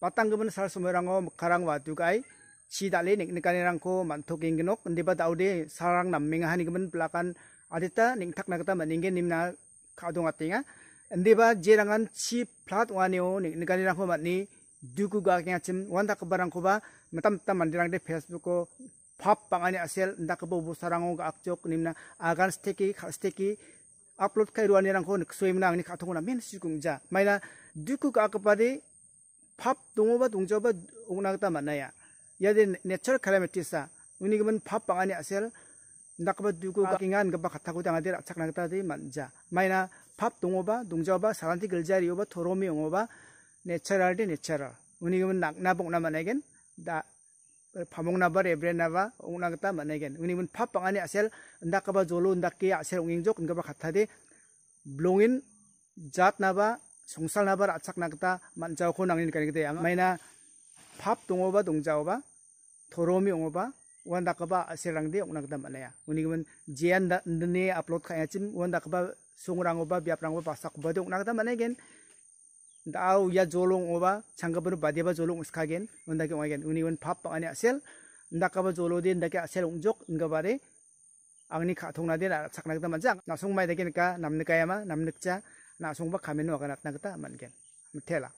gemen sal sumerango karang kai chi dale mantu manthoking genok ndiba daude sarang namming gemen pelakan adita tak nakata maningge nimna ndi ndiba jerangan chi plat waneo rangko matni duku gaknya chim wanda kebarang kuba metam tam mandirang de facebook ko pap pangani asel ndak kebo bu sarango ga akjok nimna agan steki steki upload kai ruani rangko ko nik soimna ngni khathong na men maina duku ga 밥 동어바 동저바 옥나가다 만나야 야데 내철 카라메티사 우니그만 밥 방안이 아셀 낙바 두고 가킹한 가바 같다고 당하데 착나가다데 만자 마이나 밥 동어바 동저바 사람티 글자리오바 토로미 용어바 내철할데 내철 우니그만 낙나 복나 만나겐 다 파몽나바 레브레나바 옥나가다 만나겐 우니그만 밥 방안이 아셀 낙가바 졸로 낙게 아셀 옹잉족 응가바 같다데 블롱인 잣나바 संसारनाबा आसाकनागता मानजावखौ नांनि गायगदे आं माइना फाब दङबा दंजावबा थरमि अङबा wan dakaba mana ya. manaya unigimen jian ne upload khayachim wan dakaba songurangoba biaprangoba pasakba de mana managen dau ya jolong oba changabaru ba jolong uskagen ondake ongagen pap ba ane asel ndakaba jolo de ndake asel ongjok ingabare angni khathongna de saknagda mai nasongmai degen ka namne kayama cha น่าสงบักขาเมนอกกันนักตาเหมือนกันมันเท่ละ